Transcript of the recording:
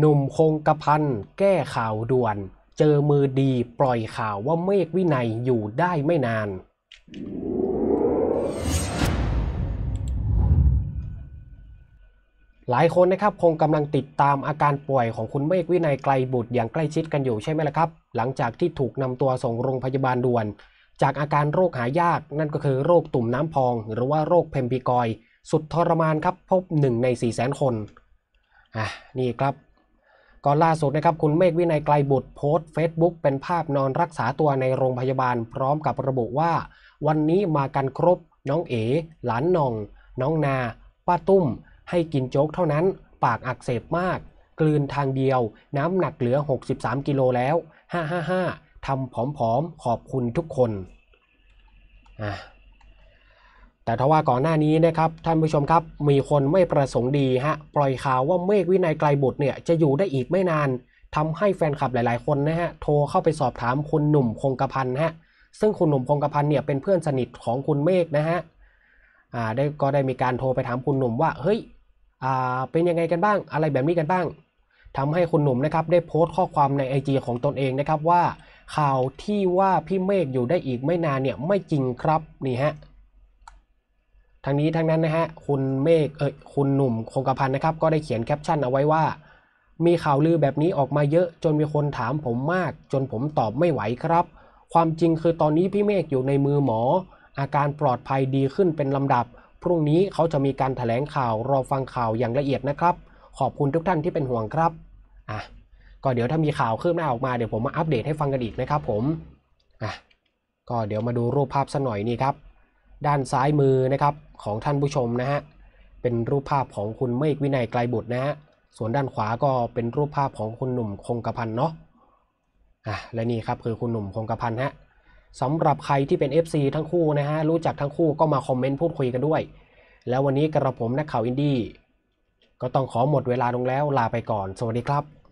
หนุ่มคงกระพันแก้ข่าวด่วน เจอมือดีปล่อยข่าวว่าเมฆวินัยอยู่ได้ไม่นาน หลายคนนะครับคงกำลังติดตามอาการป่วยของคุณเมฆวินัยไกลบุตรอย่างใกล้ชิดกันอยู่ใช่ไหมล่ะครับ หลังจากที่ถูกนำตัวส่งโรงพยาบาลด่วน จากอาการโรคหายาก นั่นก็คือโรคตุ่มน้ำพอง หรือว่าโรคเพมพิกอย สุดทรมานครับ พบหนึ่งในสี่แสนคนอ่ะนี่ครับก็ล่าสุดนะครับคุณเมฆวินัยไกลบุตรโพสต์เฟซบุ๊กเป็นภาพนอนรักษาตัวในโรงพยาบาลพร้อมกับระบุว่า วันนี้มากันครบ น้องเอ๋หลานนอง น้องนา ป้าตุ้ม ให้กินโจ๊กเท่านั้น ปากอักเสบมาก กลืนทางเดียว น้ำหนักเหลือ 63กิโลแล้ว 555ทำผอมๆ ขอบคุณทุกคนอ่ะแต่ทว่าก่อนหน้านี้นะครับ ท่านผู้ชมครับ มีคนไม่ประสงค์ดีฮะ ปล่อยข่าวว่าเมฆวินัยไกลบุตรเนี่ย จะอยู่ได้อีกไม่นานทำให้แฟนคลับหลาย ๆคนนะฮะ โทรเข้าไปสอบถามคุณหนุ่มคงกระพันฮะซึ่งคุณหนุ่มคงกระพันเนี่ย เป็นเพื่อนสนิทของคุณเมฆนะฮะ อ่าได้ก็ได้มีการโทรไปถามคุณหนุ่มว่าเฮ้ยอ่าเป็นยังไงกันบ้างอะไรแบบนี้กันบ้างทำให้คุณหนุ่มนะครับได้โพสต์ข้อความในไจีของตนเองนะครับว่าข่าวที่ว่าพี่เมฆอยู่ได้อีกไม่นานเนี่ยไม่จริงครับนี่ฮะทั้งนี้ทั้งนั้นนะฮะคุณเมฆเอ่ยคุณหนุ่มคงกระพันนะครับก็ได้เขียนแคปชั่นเอาไว้ว่า มีข่าวลือแบบนี้ออกมาเยอะ จนมีคนถามผมมาก จนผมตอบไม่ไหวครับ ความจริงคือตอนนี้พี่เมฆอยู่ในมือหมอ อาการปลอดภัยดีขึ้นเป็นลำดับ พรุ่งนี้เขาจะมีการถแถลงข่าวรอฟังข่าวอย่างละเอียดนะครับ ขอบคุณทุกท่านที่เป็นห่วงครับอ่ะก็เดี๋ยวถ้ามีข่าวคืบหน้าออกมาเดี๋ยวผมมาอัปเดตให้ฟังกันอีกนะครับ ผมอ่ะก็เดี๋ยวมาดูรูปภาพักหน่อยนี่ครับด้านซ้ายมือนะครับของท่านผู้ชมนะฮะเป็นรูปภาพของคุณเมฆวินัยไกลบุตรนะฮะส่วนด้านขวาก็เป็นรูปภาพของคุณหนุ่มคงกระพันเนาะอ่ะและนี่ครับคือคุณหนุ่มคงกระพันฮะสำหรับใครที่เป็น FC ทั้งคู่นะฮะรู้จักทั้งคู่ก็มาคอมเมนต์พูดคุยกันด้วย แล้ววันนี้กระผมนักข่าวอินดี้ก็ต้องขอหมดเวลาลงแล้วลาไปก่อนสวัสดีครับ